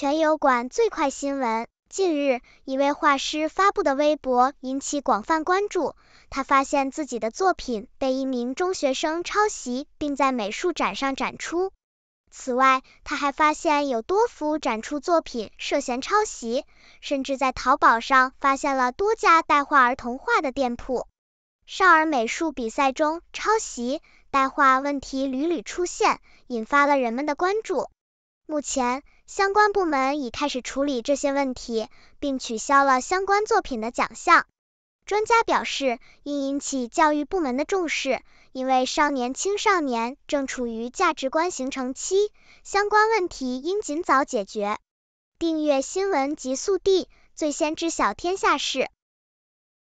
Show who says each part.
Speaker 1: 全友馆最快新闻：近日，一位画师发布的微博引起广泛关注。他发现自己的作品被一名中学生抄袭，并在美术展上展出。此外，他还发现有多幅展出作品涉嫌抄袭，甚至在淘宝上发现了多家代画儿童画的店铺。少儿美术比赛中抄袭、代画问题屡屡出现，引发了人们的关注。目前，相关部门已开始处理这些问题，并取消了相关作品的奖项。专家表示，应引起教育部门的重视，因为少年青少年正处于价值观形成期，相关问题应尽早解决。订阅新闻极速递，最先知晓天下事。